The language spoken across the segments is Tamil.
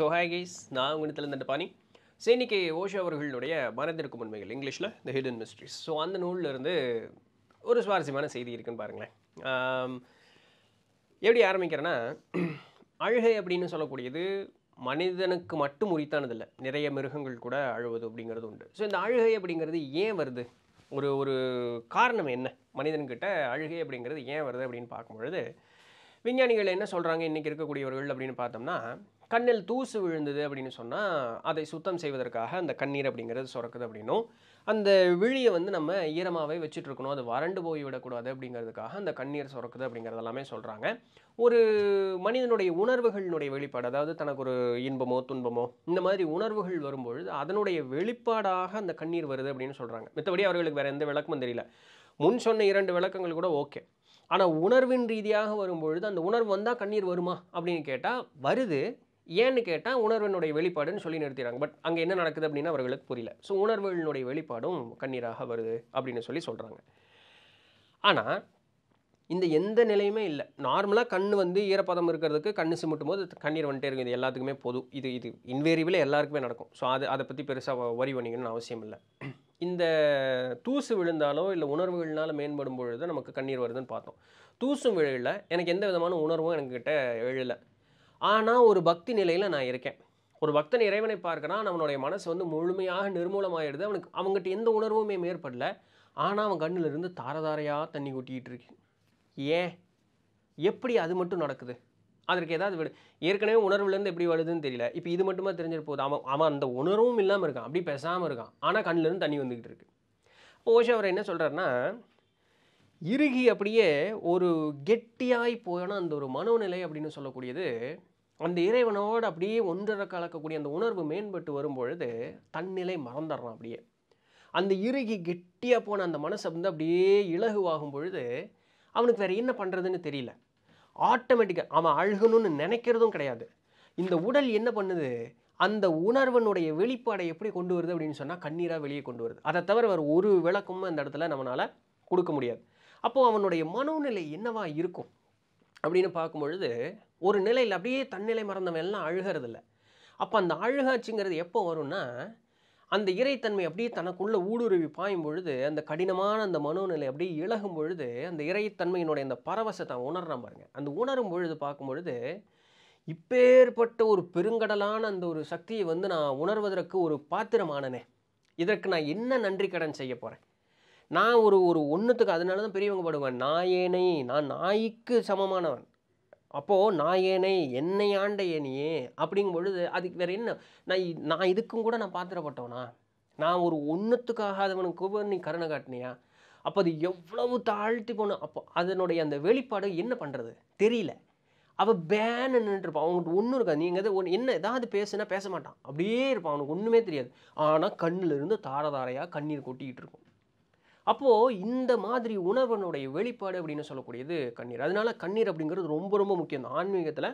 ஸோ ஹாய் கைஸ் நான் உங்களிடத்தில் இந்த பாணி ஸோ ஓஷோ அவர்களுடைய மறந்திருக்கும் உண்மைகள் இங்கிலீஷில் த ஹிடன் மிஸ்ட்ரிஸ் ஸோ அந்த நூலிருந்து ஒரு சுவாரஸ்யமான செய்தி இருக்குன்னு பாருங்களேன் எப்படி ஆரம்பிக்கிறேன்னா அழுகை அப்படின்னு சொல்லக்கூடியது மனிதனுக்கு மட்டும் உரித்தானதில்லை நிறைய மிருகங்கள் கூட அழுவது அப்படிங்கிறது உண்டு ஸோ இந்த அழுகை அப்படிங்கிறது ஏன் வருது ஒரு ஒரு காரணம் என்ன மனிதன்கிட்ட அழுகை அப்படிங்கிறது ஏன் வருது அப்படின்னு பார்க்கும்பொழுது விஞ்ஞானிகள் என்ன சொல்கிறாங்க இன்றைக்கி இருக்கக்கூடியவர்கள் அப்படின்னு பார்த்தோம்னா கண்ணில் தூசு விழுந்தது அப்படின்னு சொன்னால் அதை சுத்தம் செய்வதற்காக அந்த கண்ணீர் அப்படிங்கிறது சுரக்குது அப்படின்னும் அந்த விழியை வந்து நம்ம ஈரமாகவே வச்சுட்ருக்கணும் அது வறண்டு போய் விடக்கூடாது அப்படிங்கிறதுக்காக அந்த கண்ணீர் சுரக்குது அப்படிங்கிறது எல்லாமே சொல்கிறாங்க ஒரு மனிதனுடைய உணர்வுகளினுடைய வெளிப்பாடு அதாவது தனக்கு ஒரு இன்பமோ துன்பமோ இந்த மாதிரி உணர்வுகள் வரும்பொழுது அதனுடைய வெளிப்பாடாக அந்த கண்ணீர் வருது அப்படின்னு சொல்கிறாங்க மித்தபடி அவர்களுக்கு வேறு எந்த விளக்கமும் தெரியல முன் சொன்ன இரண்டு விளக்கங்கள் கூட ஓகே ஆனால் உணர்வின் ரீதியாக வரும்பொழுது அந்த உணர்வு வந்தால் கண்ணீர் வருமா அப்படின்னு கேட்டால் வருது ஏன்னு கேட்டால் உணர்வினுடைய வெளிப்பாடுன்னு சொல்லி நிறுத்திடுறாங்க பட் அங்கே என்ன நடக்குது அப்படின்னா அவர்களுக்கு புரியல ஸோ உணர்வுகளினுடைய வெளிப்பாடும் கண்ணீராக வருது அப்படின்னு சொல்லி சொல்கிறாங்க ஆனால் இந்த எந்த நிலையுமே இல்லை நார்மலாக கண் வந்து ஈரப்பதம் இருக்கிறதுக்கு கண் சிமிட்டும் போது கண்ணீர் வந்துட்டே இருக்குது இது எல்லாத்துக்குமே பொது இது இது இன்வேரியபிளாக எல்லாருக்குமே நடக்கும் ஸோ அது அதை பற்றி பெருசாக வரி பண்ணிக்கணும்னு அவசியம் இல்லை இந்த தூசு விழுந்தாலோ இல்லை உணர்வுகள்னால மேம்படும் பொழுது நமக்கு கண்ணீர் வருதுன்னு பார்த்தோம் தூசும் விழல எனக்கு எந்த விதமான உணர்வும் என்கிட்ட எழுலை ஆனால் ஒரு பக்தி நிலையில் நான் இருக்கேன் ஒரு பக்தன் இறைவனை பார்க்கறான் அவனுடைய மனசு வந்து முழுமையாக நிர்மூலமாகிடுது அவனுக்கு அவங்ககிட்ட எந்த உணர்வுமே மேற்படல ஆனால் அவன் இருந்து தாரதாரையாக தண்ணி கொட்டிகிட்டு இருக்கு ஏன் எப்படி அது மட்டும் நடக்குது அதற்கு ஏதாவது விடு ஏற்கனவே உணர்வுலேருந்து எப்படி வருதுன்னு தெரியல இப்போ இது மட்டுமா தெரிஞ்சிட போகுது அவன் அவன் அந்த உணர்வும் இல்லாமல் இருக்கான் அப்படி பேசாமல் இருக்கான் ஆனால் கண்ணிலேருந்து தண்ணி வந்துக்கிட்டு இருக்கு இப்போ ஓஷோ அவர் என்ன சொல்கிறாருன்னா இறுகி அப்படியே ஒரு கெட்டியாய் போயான அந்த ஒரு மனோநிலை அப்படின்னு சொல்லக்கூடியது அந்த இறைவனோடு அப்படியே ஒன்றரை கலக்கக்கூடிய அந்த உணர்வு மேம்பட்டு வரும் பொழுது தன்னிலை மறந்துடுறான் அப்படியே அந்த இறுகி கெட்டியாக போன அந்த மனசை வந்து அப்படியே இலகுவாகும் பொழுது அவனுக்கு வேறு என்ன பண்ணுறதுன்னு தெரியல ஆட்டோமேட்டிக்காக அவன் அழுகணும்னு நினைக்கிறதும் கிடையாது இந்த உடல் என்ன பண்ணுது அந்த உணர்வனுடைய வெளிப்பாடை எப்படி கொண்டு வருது அப்படின்னு சொன்னால் கண்ணீராக வெளியே கொண்டு வருது அதை தவிர வேறு ஒரு விளக்கமும் அந்த இடத்துல நம்மளால் கொடுக்க முடியாது அப்போது அவனுடைய மனோநிலை என்னவாக இருக்கும் அப்படின்னு பார்க்கும்பொழுது ஒரு நிலையில் அப்படியே தன்னிலை மறந்தவன் எல்லாம் அழுகிறதில்ல அப்போ அந்த அழுகாட்சிங்கிறது எப்போ வரும்னா அந்த இறைத்தன்மை அப்படியே தனக்குள்ளே ஊடுருவி பாயும் பொழுது அந்த கடினமான அந்த மனோநிலை அப்படியே இழகும் பொழுது அந்த இறைத்தன்மையினுடைய அந்த பரவசத்தை உணர்றான் பாருங்க அந்த உணரும் பொழுது பார்க்கும் பொழுது இப்பேற்பட்ட ஒரு பெருங்கடலான அந்த ஒரு சக்தியை வந்து நான் உணர்வதற்கு ஒரு பாத்திரமானனே இதற்கு நான் என்ன நன்றி கடன் செய்ய போகிறேன் நான் ஒரு ஒரு ஒன்றுத்துக்கு அதனால தான் பெரியவங்க பாடுவேன் நான் ஏனை நான் நாய்க்கு சமமானவன் அப்போது நான் ஏனை என்னை ஆண்ட ஏனியே அப்படிங்கும் பொழுது அதுக்கு வேறு என்ன நான் நான் இதுக்கும் கூட நான் பாத்திரப்பட்டவனா நான் ஒரு ஒன்றுத்துக்காகாதவனுக்கு நீ கருணை காட்டினியா அப்போ அது எவ்வளவு தாழ்த்தி போன அப்போ அதனுடைய அந்த வெளிப்பாடு என்ன பண்ணுறது தெரியல அவள் பேன்னு நின்றுருப்பான் அவங்களுக்கு ஒன்றும் இருக்காது நீங்கள் எதாவது ஒன்று என்ன ஏதாவது பேசுனா பேச மாட்டான் அப்படியே இருப்பான் அவனுக்கு ஒன்றுமே தெரியாது ஆனால் கண்ணிலிருந்து தாரதாரையாக தாரையாக கண்ணீர் கொட்டிக்கிட்டு இருக்கும் அப்போது இந்த மாதிரி உணர்வனுடைய வெளிப்பாடு அப்படின்னு சொல்லக்கூடியது கண்ணீர் அதனால கண்ணீர் அப்படிங்கிறது ரொம்ப ரொம்ப முக்கியம் ஆன்மீகத்தில்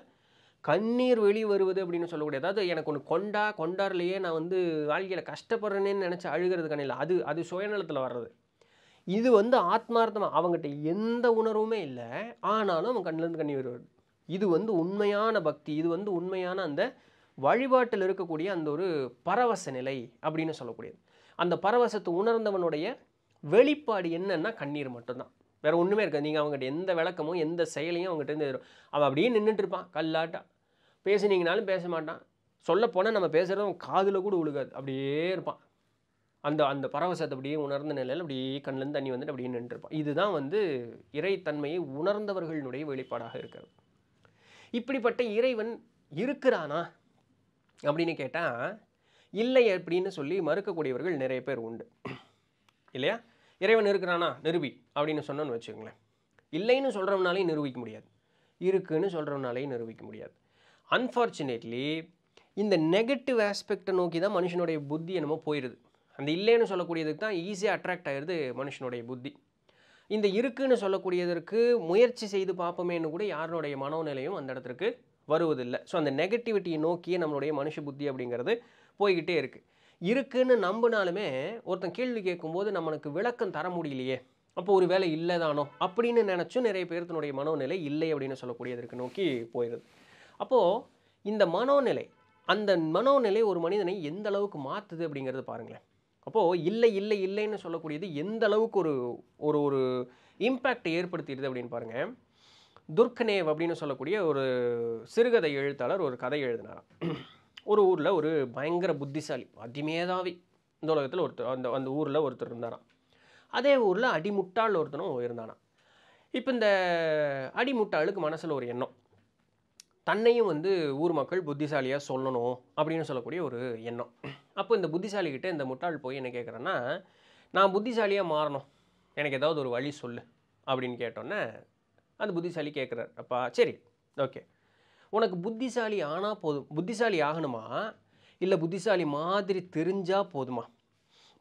கண்ணீர் வெளி வருவது அப்படின்னு சொல்லக்கூடிய அதாவது எனக்கு ஒன்று கொண்டா கொண்டாடலையே நான் வந்து வாழ்க்கையில் கஷ்டப்படுறேன்னு நினச்சி அழுகிறது கண்ணில் அது அது சுயநலத்தில் வர்றது இது வந்து ஆத்மார்த்தமாக அவங்ககிட்ட எந்த உணர்வுமே இல்லை ஆனாலும் அவன் கண்ணிலேருந்து கண்ணீர் வருது இது வந்து உண்மையான பக்தி இது வந்து உண்மையான அந்த வழிபாட்டில் இருக்கக்கூடிய அந்த ஒரு பரவச நிலை அப்படின்னு சொல்லக்கூடியது அந்த பரவசத்தை உணர்ந்தவனுடைய வெளிப்பாடு என்னன்னா கண்ணீர் மட்டும்தான் வேறு ஒன்றுமே இருக்காது நீங்கள் அவங்ககிட்ட எந்த விளக்கமும் எந்த செயலையும் அவங்ககிட்ட இருந்து எதிரும் அவன் அப்படியே நின்றுட்டு இருப்பான் கல்லாட்டா பேசினீங்கனாலும் பேச மாட்டான் சொல்லப்போனால் நம்ம பேசுகிறது காதில் கூட உழுகாது அப்படியே இருப்பான் அந்த அந்த பரவசத்தை அப்படியே உணர்ந்த நிலையில் அப்படியே கண்ணிலேருந்து தண்ணி வந்துட்டு அப்படியே நின்றுருப்பான் இதுதான் வந்து இறைத்தன்மையை உணர்ந்தவர்களுடைய வெளிப்பாடாக இருக்கிறது இப்படிப்பட்ட இறைவன் இருக்கிறானா அப்படின்னு கேட்டால் இல்லை அப்படின்னு சொல்லி மறுக்கக்கூடியவர்கள் நிறைய பேர் உண்டு இல்லையா இறைவன் இருக்கிறானா நிருபி அப்படின்னு சொன்னோன்னு வச்சுக்கோங்களேன் இல்லைன்னு சொல்கிறவனாலையும் நிரூபிக்க முடியாது இருக்குன்னு சொல்கிறவனாலையும் நிரூபிக்க முடியாது அன்ஃபார்ச்சுனேட்லி இந்த நெகட்டிவ் ஆஸ்பெக்டை நோக்கி தான் மனுஷனுடைய புத்தி என்னமோ போயிடுது அந்த இல்லைன்னு சொல்லக்கூடியதுக்கு தான் ஈஸியாக அட்ராக்ட் ஆகிடுது மனுஷனுடைய புத்தி இந்த இருக்குன்னு சொல்லக்கூடியதற்கு முயற்சி செய்து பார்ப்போமேன்னு கூட யாருடைய மனோநிலையும் அந்த இடத்துக்கு வருவதில்லை ஸோ அந்த நெகட்டிவிட்டியை நோக்கியே நம்மளுடைய மனுஷ புத்தி அப்படிங்கிறது போய்கிட்டே இருக்குது இருக்குன்னு நம்பினாலுமே ஒருத்தன் கேள்வி கேட்கும்போது நம்மளுக்கு விளக்கம் தர முடியலையே அப்போ ஒரு வேலை இல்லை தானோ அப்படின்னு நினச்சும் நிறைய பேர்த்தினுடைய மனோநிலை இல்லை அப்படின்னு சொல்லக்கூடியதற்கு நோக்கி போயிடுது அப்போது இந்த மனோநிலை அந்த மனோநிலை ஒரு மனிதனை எந்த அளவுக்கு மாற்றுது அப்படிங்கிறது பாருங்களேன் அப்போது இல்லை இல்லை இல்லைன்னு சொல்லக்கூடியது எந்த அளவுக்கு ஒரு ஒரு ஒரு இம்பேக்டை ஏற்படுத்திடுது அப்படின்னு பாருங்கள் துர்கனேவ் அப்படின்னு சொல்லக்கூடிய ஒரு சிறுகதை எழுத்தாளர் ஒரு கதை எழுதினாராம் ஒரு ஊரில் ஒரு பயங்கர புத்திசாலி அதிமேதாவி இந்த உலகத்தில் ஒருத்தர் அந்த அந்த ஊரில் ஒருத்தர் இருந்தாராம் அதே ஊரில் அடிமுட்டாள் ஒருத்தனும் இருந்தானா இப்போ இந்த அடிமுட்டாளுக்கு மனசில் ஒரு எண்ணம் தன்னையும் வந்து ஊர் மக்கள் புத்திசாலியாக சொல்லணும் அப்படின்னு சொல்லக்கூடிய ஒரு எண்ணம் அப்போ இந்த புத்திசாலிக்கிட்ட இந்த முட்டாள் போய் என்ன கேட்குறேன்னா நான் புத்திசாலியாக மாறணும் எனக்கு ஏதாவது ஒரு வழி சொல்லு அப்படின்னு கேட்டோன்னே அந்த புத்திசாலி கேட்குறாரு அப்பா சரி ஓகே உனக்கு புத்திசாலி ஆனால் போதும் புத்திசாலி ஆகணுமா இல்லை புத்திசாலி மாதிரி தெரிஞ்சால் போதுமா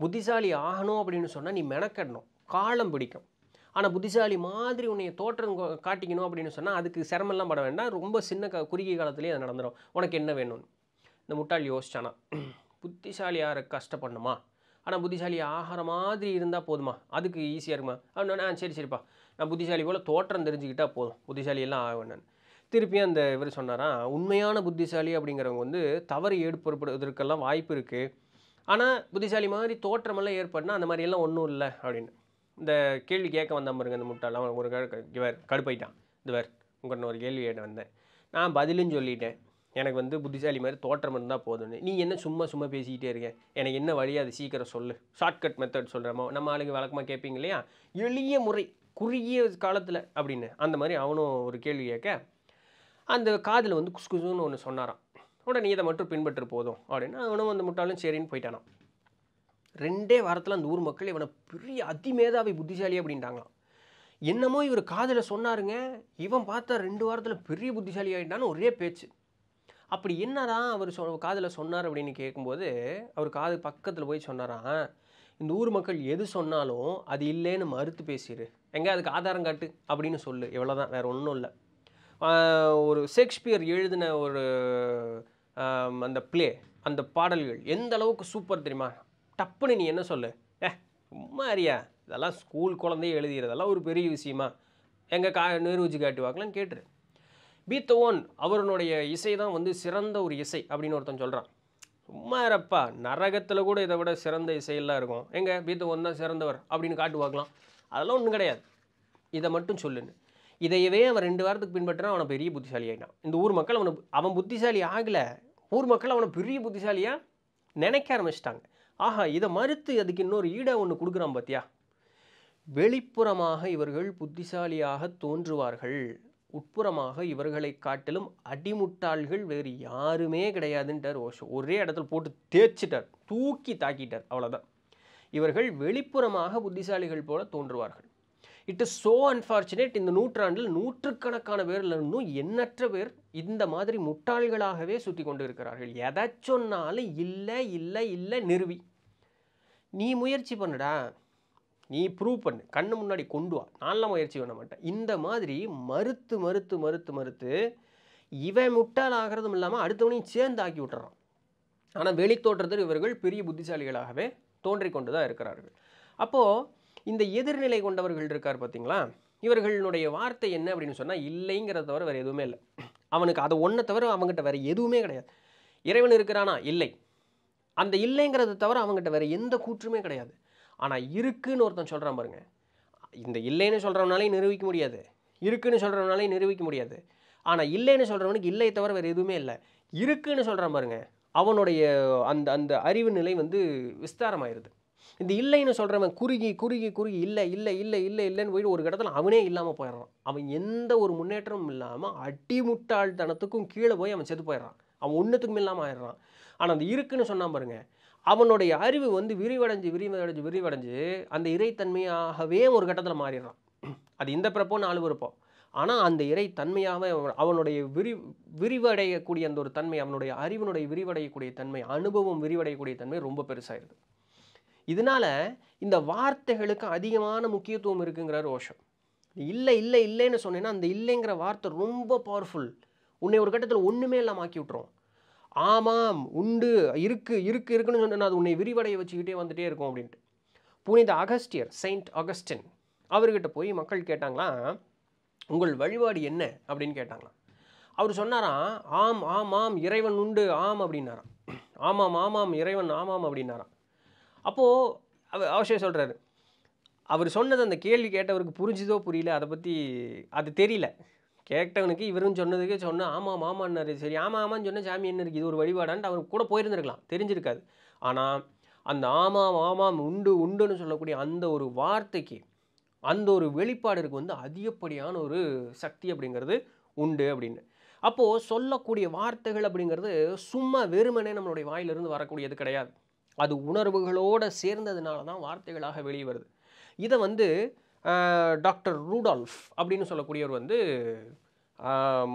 புத்திசாலி ஆகணும் அப்படின்னு சொன்னால் நீ மெனக்கடணும் காலம் பிடிக்கும் ஆனால் புத்திசாலி மாதிரி உன்னை தோற்றம் காட்டிக்கணும் அப்படின்னு சொன்னால் அதுக்கு சிரமெல்லாம் பட வேண்டாம் ரொம்ப சின்ன க குறுகிய காலத்துலேயே அது நடந்துடும் உனக்கு என்ன வேணும்னு இந்த முட்டாள் யோசிச்சானா புத்திசாலியாக கஷ்டப்படணுமா ஆனால் புத்திசாலி ஆகிற மாதிரி இருந்தால் போதுமா அதுக்கு ஈஸியாக இருக்குமா அப்படின்னா சரி சரிப்பா நான் புத்திசாலி போல் தோற்றம் தெரிஞ்சுக்கிட்டால் போதும் புத்திசாலியெல்லாம் ஆகணும் திருப்பியும் அந்த இவர் சொன்னாராம் உண்மையான புத்திசாலி அப்படிங்கிறவங்க வந்து தவறு ஏற்படுவதற்கெல்லாம் வாய்ப்பு இருக்குது ஆனால் புத்திசாலி மாதிரி தோற்றமெல்லாம் ஏற்படுனா அந்த மாதிரியெல்லாம் ஒன்றும் இல்லை அப்படின்னு இந்த கேள்வி கேட்க வந்தான் பாருங்க இந்த முட்டாளாம் அவன் ஒரு இவர் கடுப்பாயிட்டான் இதுவர் உங்கள்கிட்ட ஒரு கேள்வி கேட்ட வந்தேன் நான் பதிலும் சொல்லிட்டேன் எனக்கு வந்து புத்திசாலி மாதிரி தோற்றம் இருந்தால் போதும்னு நீ என்ன சும்மா சும்மா பேசிக்கிட்டே இருக்க எனக்கு என்ன வழியாக அது சீக்கிரம் சொல்லு ஷார்ட்கட் மெத்தட் சொல்கிறமோ நம்ம ஆளுக்கு வழக்கமாக கேட்பீங்க இல்லையா எளிய முறை குறுகிய காலத்தில் அப்படின்னு அந்த மாதிரி அவனும் ஒரு கேள்வி கேட்க அந்த காதில் வந்து குசு குசுன்னு ஒன்று சொன்னாராம் உடனே இதை மட்டும் பின்பற்று போதும் அப்படின்னு அவனும் வந்து முட்டாலும் சரின்னு போயிட்டானான் ரெண்டே வாரத்தில் அந்த ஊர் மக்கள் இவனை பெரிய அதிமேதாவி புத்திசாலி அப்படின்ட்டாங்களாம் என்னமோ இவர் காதில் சொன்னாருங்க இவன் பார்த்தா ரெண்டு வாரத்தில் பெரிய புத்திசாலி ஆகிட்டான்னு ஒரே பேச்சு அப்படி என்னதான் அவர் சொ காதில் சொன்னார் அப்படின்னு கேட்கும்போது அவர் காது பக்கத்தில் போய் சொன்னாராம் இந்த ஊர் மக்கள் எது சொன்னாலும் அது இல்லைன்னு மறுத்து பேசிடு எங்கே அதுக்கு ஆதாரம் காட்டு அப்படின்னு சொல்லு இவ்வளோதான் வேறு ஒன்றும் இல்லை ஒரு ஷேக்ஸ்பியர் எழுதின ஒரு அந்த பிளே அந்த பாடல்கள் எந்த அளவுக்கு சூப்பர் தெரியுமா டப்புன்னு நீ என்ன சொல்லு ஏ சும்மா அறியா இதெல்லாம் ஸ்கூல் குழந்தைய எழுதுகிறதெல்லாம் ஒரு பெரிய விஷயமா எங்கள் கா நிரூஜி காட்டி வாக்கலாம் கேட்டுரு பீத்த ஓன் அவருடைய இசை தான் வந்து சிறந்த ஒரு இசை அப்படின்னு ஒருத்தன் சொல்கிறான் சும்மா இறப்பா நரகத்தில் கூட இதை விட சிறந்த இசையெல்லாம் இருக்கும் எங்கள் பீத்த ஓன் தான் சிறந்தவர் அப்படின்னு காட்டு பார்க்கலாம் அதெல்லாம் ஒன்றும் கிடையாது இதை மட்டும் சொல்லுன்னு இதையவே அவன் ரெண்டு வாரத்துக்கு பின்பற்றினா அவனை பெரிய புத்திசாலி ஆகிட்டான் இந்த ஊர் மக்கள் அவனை அவன் புத்திசாலி ஆகலை ஊர் மக்கள் அவனை பெரிய புத்திசாலியாக நினைக்க ஆரம்பிச்சிட்டாங்க ஆஹா இதை மறுத்து அதுக்கு இன்னொரு ஈடை ஒன்று கொடுக்குறான் பார்த்தியா வெளிப்புறமாக இவர்கள் புத்திசாலியாக தோன்றுவார்கள் உட்புறமாக இவர்களை காட்டிலும் அடிமுட்டாள்கள் வேறு யாருமே கிடையாதுன்ட்டார் ஓஷோ ஒரே இடத்துல போட்டு தேய்ச்சிட்டார் தூக்கி தாக்கிட்டார் அவ்வளோதான் இவர்கள் வெளிப்புறமாக புத்திசாலிகள் போல தோன்றுவார்கள் இட் இஸ் ஸோ அன்ஃபார்ச்சுனேட் இந்த நூற்றாண்டில் நூற்றுக்கணக்கான பேரில் இருந்தும் எண்ணற்ற பேர் இந்த மாதிரி முட்டாள்களாகவே சுற்றி கொண்டு இருக்கிறார்கள் எதை சொன்னாலும் இல்லை இல்லை இல்லை நிறுவி நீ முயற்சி பண்ணுடா நீ ப்ரூவ் பண்ணு கண்ணு முன்னாடி கொண்டு வா நான்லாம் முயற்சி பண்ண மாட்டேன் இந்த மாதிரி மறுத்து மறுத்து மறுத்து மறுத்து இவன் முட்டால் ஆகிறதும் இல்லாமல் அடுத்தவனையும் சேர்ந்து ஆக்கி விட்டுறான் ஆனால் வெளித்தோற்றத்தில் இவர்கள் பெரிய புத்திசாலிகளாகவே தோன்றிக்கொண்டு தான் இருக்கிறார்கள் அப்போது இந்த எதிர்நிலை கொண்டவர்கள் இருக்கார் பார்த்தீங்களா இவர்களுடைய வார்த்தை என்ன அப்படின்னு சொன்னால் இல்லைங்கிறத தவிர வேறு எதுவுமே இல்லை அவனுக்கு அதை ஒன்றை தவிர அவங்ககிட்ட வேறு எதுவுமே கிடையாது இறைவன் இருக்கிறானா இல்லை அந்த இல்லைங்கிறத தவிர அவங்ககிட்ட வேறு எந்த கூற்றுமே கிடையாது ஆனால் இருக்குன்னு ஒருத்தன் சொல்கிறான் பாருங்க இந்த இல்லைன்னு சொல்கிறவனாலே நிரூபிக்க முடியாது இருக்குன்னு சொல்கிறவனாலே நிரூபிக்க முடியாது ஆனால் இல்லைன்னு சொல்கிறவனுக்கு இல்லை தவிர வேறு எதுவுமே இல்லை இருக்குன்னு சொல்கிறான் பாருங்க அவனுடைய அந்த அந்த அறிவு நிலை வந்து விஸ்தாரமாயிருது இது இல்லைன்னு சொல்கிறவன் குறுகி குறுகி குறுகி இல்லை இல்லை இல்லை இல்லை இல்லைன்னு போயிட்டு ஒரு இடத்துல அவனே இல்லாமல் போயிடுறான் அவன் எந்த ஒரு முன்னேற்றமும் இல்லாமல் அடிமுட்டாள்தனத்துக்கும் கீழே போய் அவன் செத்து போயிடுறான் அவன் ஒன்றுத்துக்கும் இல்லாமல் ஆயிடுறான் ஆனால் அது இருக்குன்னு சொன்னால் பாருங்கள் அவனுடைய அறிவு வந்து விரிவடைஞ்சு விரிவடைஞ்சு விரிவடைஞ்சு அந்த இறைத்தன்மையாகவே ஒரு கட்டத்தில் மாறிடுறான் அது இந்த பிறப்போ நாலு பிறப்போ ஆனால் அந்த இறை தன்மையாக அவனுடைய விரி விரிவடையக்கூடிய அந்த ஒரு தன்மை அவனுடைய அறிவினுடைய விரிவடையக்கூடிய தன்மை அனுபவம் விரிவடையக்கூடிய தன்மை ரொம்ப பெருசாகிடுது இதனால் இந்த வார்த்தைகளுக்கு அதிகமான முக்கியத்துவம் இருக்குங்கிறார் ஓஷம் இல்லை இல்லை இல்லைன்னு சொன்னேன்னா அந்த இல்லைங்கிற வார்த்தை ரொம்ப பவர்ஃபுல் உன்னை ஒரு கட்டத்தில் ஒன்றுமே இல்லாமல் ஆக்கி விட்ருவோம் ஆமாம் உண்டு இருக்கு இருக்கு இருக்குன்னு சொன்னால் அது உன்னை விரிவடைய வச்சுக்கிட்டே வந்துகிட்டே இருக்கும் அப்படின்ட்டு புனித அகஸ்டியர் செயின்ட் அகஸ்டின் அவர்கிட்ட போய் மக்கள் கேட்டாங்களாம் உங்கள் வழிபாடு என்ன அப்படின்னு கேட்டாங்களாம் அவர் சொன்னாராம் ஆம் ஆம் ஆம் இறைவன் உண்டு ஆம் அப்படின்னாராம் ஆமாம் ஆமாம் இறைவன் ஆமாம் அப்படின்னாராம் அப்போது அவசியம் சொல்கிறாரு அவர் சொன்னது அந்த கேள்வி கேட்டவருக்கு புரிஞ்சுதோ புரியல அதை பற்றி அது தெரியல கேட்டவனுக்கு இவரும் சொன்னதுக்கே சொன்ன ஆமாம் மாமான்னாரு சரி ஆமாம் ஆமான்னு சொன்ன சாமி என்ன இருக்குது இது ஒரு வழிபாடான்ட்டு அவர் கூட போயிருந்துருக்கலாம் தெரிஞ்சிருக்காது ஆனால் அந்த ஆமாம் ஆமாம் உண்டு உண்டுன்னு சொல்லக்கூடிய அந்த ஒரு வார்த்தைக்கு அந்த ஒரு வெளிப்பாடுக்கு வந்து அதிகப்படியான ஒரு சக்தி அப்படிங்கிறது உண்டு அப்படின்னு அப்போது சொல்லக்கூடிய வார்த்தைகள் அப்படிங்கிறது சும்மா வெறுமனே நம்மளுடைய வாயிலிருந்து வரக்கூடியது கிடையாது அது உணர்வுகளோடு சேர்ந்ததுனால தான் வார்த்தைகளாக வெளியே வருது இதை வந்து டாக்டர் ரூடால்ஃப் அப்படின்னு சொல்லக்கூடியவர் வந்து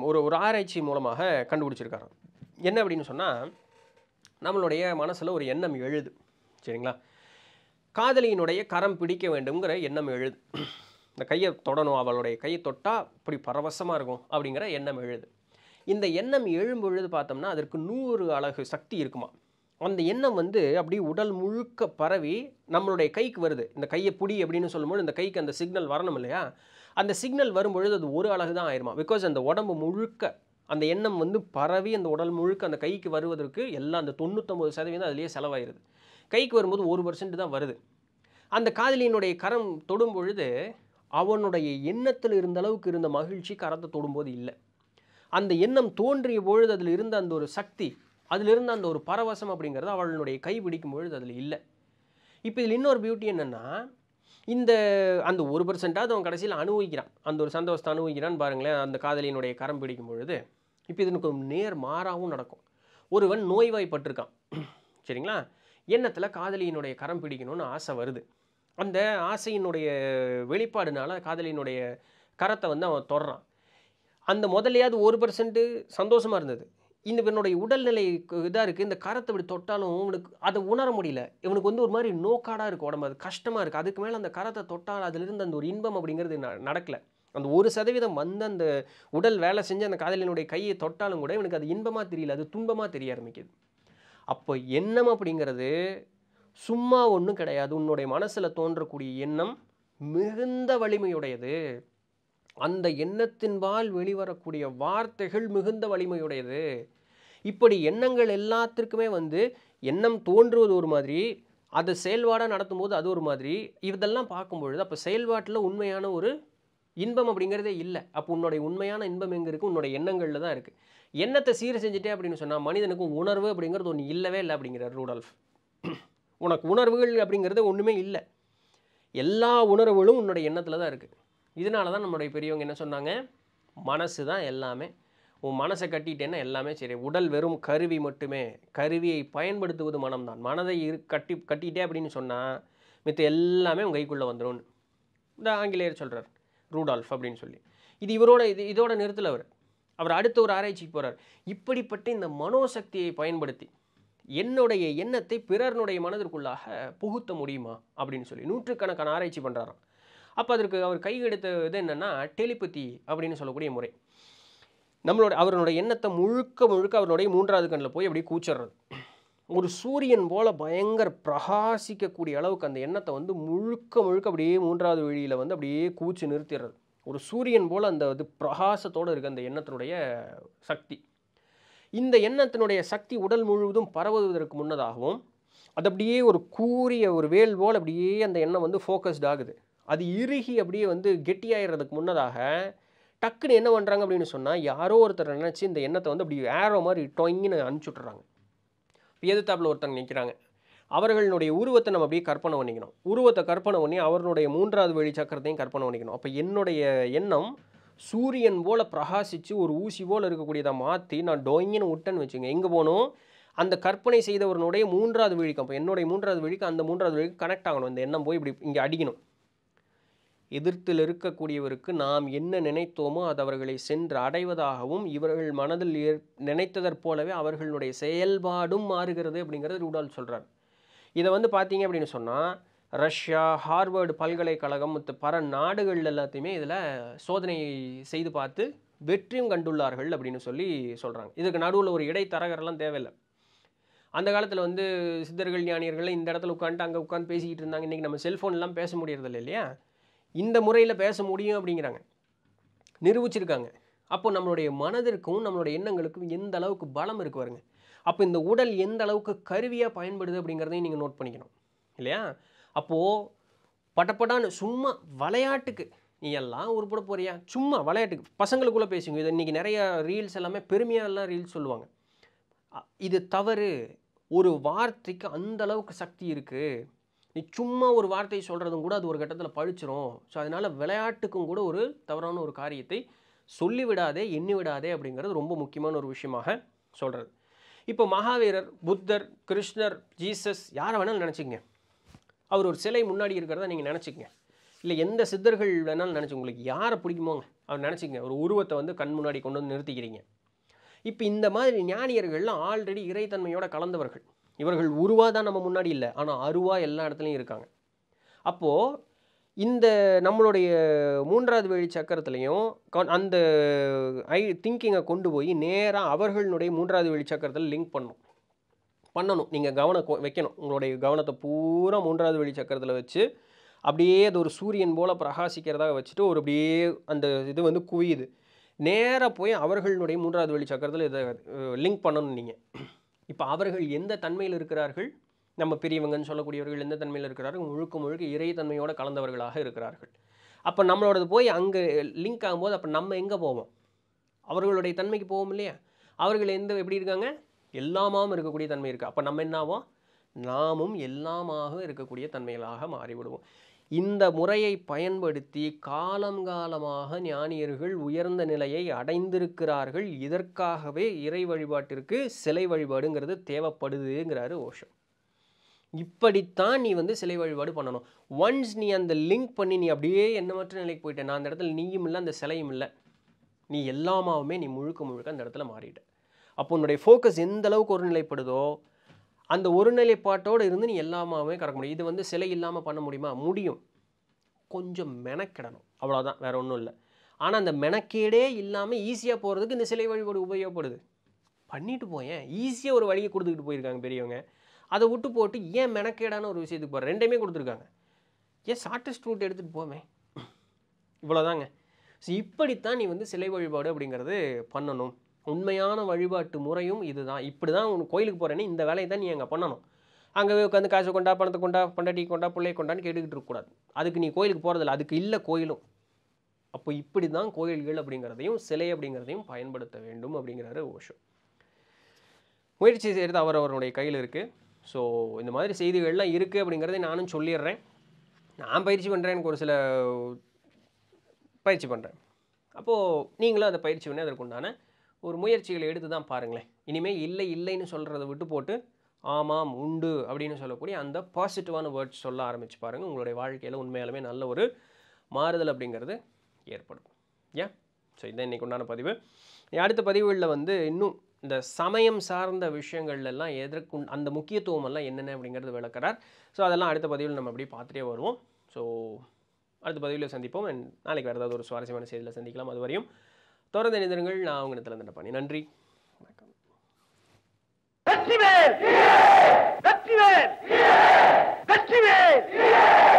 ஒரு ஒரு ஆராய்ச்சி மூலமாக கண்டுபிடிச்சிருக்காரு என்ன அப்படின்னு சொன்னால் நம்மளுடைய மனசில் ஒரு எண்ணம் எழுது சரிங்களா காதலியினுடைய கரம் பிடிக்க வேண்டுங்கிற எண்ணம் எழுது இந்த கையை தொடணும் அவளுடைய கையை தொட்டால் இப்படி பரவசமாக இருக்கும் அப்படிங்கிற எண்ணம் எழுது இந்த எண்ணம் எழும்பொழுது பார்த்தோம்னா அதற்கு நூறு அழகு சக்தி இருக்குமா அந்த எண்ணம் வந்து அப்படியே உடல் முழுக்க பரவி நம்மளுடைய கைக்கு வருது இந்த கையை புடி அப்படின்னு சொல்லும்போது இந்த கைக்கு அந்த சிக்னல் வரணும் இல்லையா அந்த சிக்னல் வரும்பொழுது அது ஒரு அழகு தான் ஆயிருமா பிகாஸ் அந்த உடம்பு முழுக்க அந்த எண்ணம் வந்து பரவி அந்த உடல் முழுக்க அந்த கைக்கு வருவதற்கு எல்லாம் அந்த தொண்ணூற்றொம்பது சதவீதம் அதுலேயே செலவாயிருது கைக்கு வரும்போது ஒரு பர்சன்ட் தான் வருது அந்த காதலியினுடைய கரம் தொடும் பொழுது அவனுடைய எண்ணத்தில் இருந்த அளவுக்கு இருந்த மகிழ்ச்சி கரத்தை தொடும்போது இல்லை அந்த எண்ணம் தோன்றிய பொழுது அதில் இருந்த அந்த ஒரு சக்தி அதிலிருந்து அந்த ஒரு பரவசம் அப்படிங்கிறது அவளுடைய கை பிடிக்கும் பொழுது அதில் இல்லை இப்போ இதில் இன்னொரு பியூட்டி என்னென்னா இந்த அந்த ஒரு பர்சன்ட்டாவது அவன் கடைசியில் அனுபவிக்கிறான் அந்த ஒரு சந்தோஷத்தை அனுபவிக்கிறான்னு பாருங்களேன் அந்த காதலியினுடைய கரம் பிடிக்கும் பொழுது இப்போ இதனுக்கு நேர் மாறாகவும் நடக்கும் ஒருவன் நோய்வாய்ப்பட்டிருக்கான் சரிங்களா எண்ணத்தில் காதலியினுடைய கரம் பிடிக்கணும்னு ஆசை வருது அந்த ஆசையினுடைய வெளிப்பாடுனால காதலியினுடைய கரத்தை வந்து அவன் தொடறான் அந்த முதலையாவது ஒரு பர்சன்ட்டு சந்தோஷமாக இருந்தது இந்த இவனுடைய உடல்நிலை இதாக இருக்குது இந்த கரத்தை இப்படி தொட்டாலும் இவனுக்கு அதை உணர முடியல இவனுக்கு வந்து ஒரு மாதிரி நோக்காடாக இருக்குது உடம்பு அது கஷ்டமாக இருக்குது அதுக்கு மேலே அந்த கரத்தை தொட்டால் அதிலிருந்து அந்த ஒரு இன்பம் அப்படிங்கிறது நடக்கலை அந்த ஒரு சதவீதம் வந்து அந்த உடல் வேலை செஞ்சு அந்த காதலினுடைய கையை தொட்டாலும் கூட இவனுக்கு அது இன்பமாக தெரியல அது துன்பமாக தெரிய ஆரம்பிக்குது அப்போ எண்ணம் அப்படிங்கிறது சும்மா ஒன்றும் கிடையாது உன்னுடைய மனசில் தோன்றக்கூடிய எண்ணம் மிகுந்த வலிமையுடையது அந்த எண்ணத்தின்பால் வெளிவரக்கூடிய வார்த்தைகள் மிகுந்த வலிமையுடையது இப்படி எண்ணங்கள் எல்லாத்திற்குமே வந்து எண்ணம் தோன்றுவது ஒரு மாதிரி அதை செயல்பாடாக நடத்தும்போது அது ஒரு மாதிரி இதெல்லாம் பார்க்கும்பொழுது அப்போ செயல்பாட்டில் உண்மையான ஒரு இன்பம் அப்படிங்கிறதே இல்லை அப்போ உன்னுடைய உண்மையான இன்பம் எங்கே இருக்குது உன்னோட எண்ணங்களில் தான் இருக்குது எண்ணத்தை சீர் செஞ்சுட்டே அப்படின்னு சொன்னால் மனிதனுக்கு உணர்வு அப்படிங்கிறது ஒன்று இல்லவே இல்லை அப்படிங்கிறார் ரூடல்ஃப் உனக்கு உணர்வுகள் அப்படிங்கிறது ஒன்றுமே இல்லை எல்லா உணர்வுகளும் உன்னோட எண்ணத்தில் தான் இருக்குது இதனால தான் நம்மளுடைய பெரியவங்க என்ன சொன்னாங்க மனசு தான் எல்லாமே உன் மனசை கட்டிட்டேன்னா எல்லாமே சரி உடல் வெறும் கருவி மட்டுமே கருவியை பயன்படுத்துவது மனம்தான் மனதை இரு கட்டி கட்டிட்டே அப்படின்னு சொன்னால் மித்த எல்லாமே உங்கள் கைக்குள்ளே வந்துடும் இந்த ஆங்கிலேயர் சொல்கிறார் ரூடால்ஃப் அப்படின்னு சொல்லி இது இவரோட இது இதோட நிறுத்தல் அவர் அவர் அடுத்த ஒரு ஆராய்ச்சிக்கு போகிறார் இப்படிப்பட்ட இந்த மனோசக்தியை பயன்படுத்தி என்னுடைய எண்ணத்தை பிறர்னுடைய மனதிற்குள்ளாக புகுத்த முடியுமா அப்படின்னு சொல்லி நூற்றுக்கணக்கான ஆராய்ச்சி பண்ணுறாராம் அப்போ அதற்கு அவர் எடுத்த இது என்னென்னா டெலிபதி அப்படின்னு சொல்லக்கூடிய முறை நம்மளோட அவருடைய எண்ணத்தை முழுக்க முழுக்க அவருடைய மூன்றாவது கண்ணில் போய் அப்படியே கூச்சிடுறது ஒரு சூரியன் போல் பயங்கர பிரகாசிக்கக்கூடிய அளவுக்கு அந்த எண்ணத்தை வந்து முழுக்க முழுக்க அப்படியே மூன்றாவது வழியில் வந்து அப்படியே கூச்சி நிறுத்திடுறது ஒரு சூரியன் போல் அந்த இது பிரகாசத்தோடு இருக்குது அந்த எண்ணத்தினுடைய சக்தி இந்த எண்ணத்தினுடைய சக்தி உடல் முழுவதும் பரவுவதற்கு முன்னதாகவும் அது அப்படியே ஒரு கூறிய ஒரு வேல் போல் அப்படியே அந்த எண்ணம் வந்து ஃபோக்கஸ்ட் ஆகுது அது இறுகி அப்படியே வந்து கெட்டியாயிடுறதுக்கு முன்னதாக டக்குன்னு என்ன பண்ணுறாங்க அப்படின்னு சொன்னால் யாரோ ஒருத்தர் நினச்சி இந்த எண்ணத்தை வந்து அப்படி ஏறோ மாதிரி அனுப்பிச்சி இப்போ எது தாப்பில் ஒருத்தங்க நிற்கிறாங்க அவர்களுடைய உருவத்தை நம்ம அப்படியே கற்பனை பண்ணிக்கணும் உருவத்தை கற்பனை பண்ணி அவர்களுடைய மூன்றாவது வழி சக்கரத்தையும் கற்பனை பண்ணிக்கணும் அப்போ என்னுடைய எண்ணம் சூரியன் போல் பிரகாசித்து ஒரு ஊசி போல் இருக்கக்கூடியதை மாற்றி நான் டொயின்னு விட்டேன்னு வச்சுங்க எங்கே போகணும் அந்த கற்பனை செய்தவனுடைய மூன்றாவது வழிக்கு அப்போ என்னுடைய மூன்றாவது வழிக்கு அந்த மூன்றாவது வழிக்கு கனெக்ட் ஆகணும் இந்த எண்ணம் போய் இப்படி இங்கே அடிக்கணும் எதிர்த்தில் இருக்கக்கூடியவருக்கு நாம் என்ன நினைத்தோமோ அது அவர்களை சென்று அடைவதாகவும் இவர்கள் மனதில் நினைத்ததற் போலவே அவர்களுடைய செயல்பாடும் மாறுகிறது அப்படிங்கிறது ரூடால் சொல்கிறார் இதை வந்து பார்த்தீங்க அப்படின்னு சொன்னால் ரஷ்யா ஹார்வர்டு பல்கலைக்கழகம் மற்ற பல நாடுகள் எல்லாத்தையுமே இதில் சோதனை செய்து பார்த்து வெற்றியும் கண்டுள்ளார்கள் அப்படின்னு சொல்லி சொல்கிறாங்க இதுக்கு நடுவில் ஒரு இடைத்தரகரெல்லாம் தேவையில்லை அந்த காலத்தில் வந்து சித்தர்கள் ஞானியர்கள் இந்த இடத்துல உட்காந்துட்டு அங்கே உட்காந்து பேசிக்கிட்டு இருந்தாங்க இன்றைக்கி நம்ம செல்ஃபோன்லாம் பேச முடியறதில்ல இல்லையா இந்த முறையில் பேச முடியும் அப்படிங்கிறாங்க நிரூபிச்சிருக்காங்க அப்போ நம்மளுடைய மனதிற்கும் நம்மளுடைய எண்ணங்களுக்கும் எந்த அளவுக்கு பலம் இருக்கு வருங்க அப்போ இந்த உடல் எந்த அளவுக்கு கருவியாக பயன்படுது அப்படிங்கிறதையும் நீங்கள் நோட் பண்ணிக்கணும் இல்லையா அப்போது பட்டப்படான்னு சும்மா விளையாட்டுக்கு நீ எல்லாம் உருப்பட போறியா சும்மா விளையாட்டுக்கு பசங்களுக்குள்ளே பேசுங்க இது இன்றைக்கி நிறையா ரீல்ஸ் எல்லாமே பெருமையாகலாம் ரீல்ஸ் சொல்லுவாங்க இது தவறு ஒரு வார்த்தைக்கு அந்த அளவுக்கு சக்தி இருக்குது நீ சும்மா ஒரு வார்த்தையை சொல்கிறதும் கூட அது ஒரு கட்டத்தில் பழிச்சிரும் ஸோ அதனால் விளையாட்டுக்கும் கூட ஒரு தவறான ஒரு காரியத்தை சொல்லிவிடாதே எண்ணி விடாதே அப்படிங்கிறது ரொம்ப முக்கியமான ஒரு விஷயமாக சொல்கிறது இப்போ மகாவீரர் புத்தர் கிருஷ்ணர் ஜீசஸ் யாரை வேணாலும் நினச்சிக்கங்க அவர் ஒரு சிலை முன்னாடி இருக்கிறத நீங்கள் நினச்சிக்கங்க இல்லை எந்த சித்தர்கள் வேணாலும் நினச்சி உங்களுக்கு யாரை பிடிக்குமோங்க அவர் நினச்சிக்கங்க ஒரு உருவத்தை வந்து கண் முன்னாடி கொண்டு வந்து நிறுத்திக்கிறீங்க இப்போ இந்த மாதிரி ஞானியர்கள்லாம் ஆல்ரெடி இறைத்தன்மையோட கலந்தவர்கள் இவர்கள் உருவாக தான் நம்ம முன்னாடி இல்லை ஆனால் அருவாக எல்லா இடத்துலையும் இருக்காங்க அப்போது இந்த நம்மளுடைய மூன்றாவது வழி சக்கரத்துலையும் அந்த ஐ திங்கிங்கை கொண்டு போய் நேராக அவர்களுடைய மூன்றாவது வழி சக்கரத்தில் லிங்க் பண்ணும் பண்ணணும் நீங்கள் கவனம் வைக்கணும் உங்களுடைய கவனத்தை பூரா மூன்றாவது வழி சக்கரத்தில் வச்சு அப்படியே அது ஒரு சூரியன் போல் பிரகாசிக்கிறதாக வச்சுட்டு ஒரு அப்படியே அந்த இது வந்து குவியுது நேராக போய் அவர்களுடைய மூன்றாவது வழி சக்கரத்தில் இதை லிங்க் பண்ணணும் நீங்கள் இப்போ அவர்கள் எந்த தன்மையில் இருக்கிறார்கள் நம்ம பெரியவங்கன்னு சொல்லக்கூடியவர்கள் எந்த தன்மையில் இருக்கிறார்கள் முழுக்க முழுக்க தன்மையோடு கலந்தவர்களாக இருக்கிறார்கள் அப்போ நம்மளோடது போய் அங்கே லிங்க் ஆகும்போது அப்போ நம்ம எங்கே போவோம் அவர்களுடைய தன்மைக்கு போவோம் இல்லையா அவர்கள் எந்த எப்படி இருக்காங்க எல்லாமாவும் இருக்கக்கூடிய தன்மை இருக்குது அப்போ நம்ம என்னாவோம் நாமும் எல்லாமாக இருக்கக்கூடிய தன்மைகளாக மாறிவிடுவோம் இந்த முறையை பயன்படுத்தி காலம் காலமாக ஞானியர்கள் உயர்ந்த நிலையை அடைந்திருக்கிறார்கள் இதற்காகவே இறை வழிபாட்டிற்கு சிலை வழிபாடுங்கிறது தேவைப்படுதுங்கிறாரு ஓஷம் இப்படித்தான் நீ வந்து சிலை வழிபாடு பண்ணணும் ஒன்ஸ் நீ அந்த லிங்க் பண்ணி நீ அப்படியே என்னமற்ற நிலைக்கு போயிட்ட நான் அந்த இடத்துல நீயும் இல்லை அந்த சிலையும் இல்லை நீ எல்லாமாவுமே நீ முழுக்க முழுக்க அந்த இடத்துல மாறிட்ட அப்போ உன்னுடைய ஃபோக்கஸ் எந்த அளவுக்கு ஒரு நிலைப்படுதோ அந்த ஒரு நிலைப்பாட்டோடு இருந்து நீ எல்லாமே கறக்க முடியும் இது வந்து சிலை இல்லாமல் பண்ண முடியுமா முடியும் கொஞ்சம் மெனக்கிடணும் அவ்வளோதான் வேறு ஒன்றும் இல்லை ஆனால் அந்த மெனக்கேடே இல்லாமல் ஈஸியாக போகிறதுக்கு இந்த சிலை வழிபாடு உபயோகப்படுது பண்ணிட்டு போயேன் ஈஸியாக ஒரு வழியை கொடுத்துக்கிட்டு போயிருக்காங்க பெரியவங்க அதை விட்டு போட்டு ஏன் மெனக்கேடான ஒரு விஷயத்துக்கு போகிற ரெண்டையுமே கொடுத்துருக்காங்க ஏன் ஷார்ட்டஸ்ட் ரூட் எடுத்துகிட்டு போமே இவ்வளோதாங்க ஸோ இப்படித்தான் நீ வந்து சிலை வழிபாடு அப்படிங்கிறது பண்ணணும் உண்மையான வழிபாட்டு முறையும் இதுதான் இப்படி தான் உன் கோயிலுக்கு போகிறேன்னு இந்த வேலையை தான் நீ அங்கே பண்ணணும் அங்கே உட்காந்து காசு கொண்டா பணத்தை கொண்டா பண்டாட்டி கொண்டா பிள்ளைய கொண்டான்னு கேட்டுக்கிட்டு இருக்கக்கூடாது அதுக்கு நீ கோயிலுக்கு போகிறதில்ல அதுக்கு இல்லை கோயிலும் அப்போ இப்படி தான் கோயில்கள் அப்படிங்கிறதையும் சிலை அப்படிங்கிறதையும் பயன்படுத்த வேண்டும் அப்படிங்கிறாரு ஓஷோ முயற்சி செய்கிறது அவர் அவருடைய கையில் இருக்குது ஸோ இந்த மாதிரி செய்திகள்லாம் இருக்குது அப்படிங்கிறத நானும் சொல்லிடுறேன் நான் பயிற்சி பண்ணுறேன் எனக்கு ஒரு சில பயிற்சி பண்ணுறேன் அப்போது நீங்களும் அதை பயிற்சி பண்ணி அதற்குண்டான ஒரு முயற்சிகளை எடுத்து தான் பாருங்களேன் இனிமேல் இல்லை இல்லைன்னு சொல்கிறத விட்டு போட்டு ஆமாம் உண்டு அப்படின்னு சொல்லக்கூடிய அந்த பாசிட்டிவான வேர்ட்ஸ் சொல்ல ஆரம்பிச்சு பாருங்கள் உங்களுடைய வாழ்க்கையில் உண்மையாலுமே நல்ல ஒரு மாறுதல் அப்படிங்கிறது ஏற்படும் ஏன் ஸோ இதுதான் இன்றைக்கி உண்டான பதிவு அடுத்த பதிவுகளில் வந்து இன்னும் இந்த சமயம் சார்ந்த விஷயங்கள்லாம் எதற்கு அந்த முக்கியத்துவம் எல்லாம் என்னென்ன அப்படிங்கிறது விளக்கிறார் ஸோ அதெல்லாம் அடுத்த பதிவில் நம்ம அப்படியே பார்த்துட்டே வருவோம் ஸோ அடுத்த பதிவில் சந்திப்போம் அண்ட் நாளைக்கு வேறு ஏதாவது ஒரு சுவாரஸ்யமான செய்தியில் சந்திக்கலாம் அது வரையும் தொடர்ந்து நினைந்திருங்கள் நான் உங்களிடத்துல தண்டை பண்ணி நன்றி வணக்கம் गच्ची में गच्ची में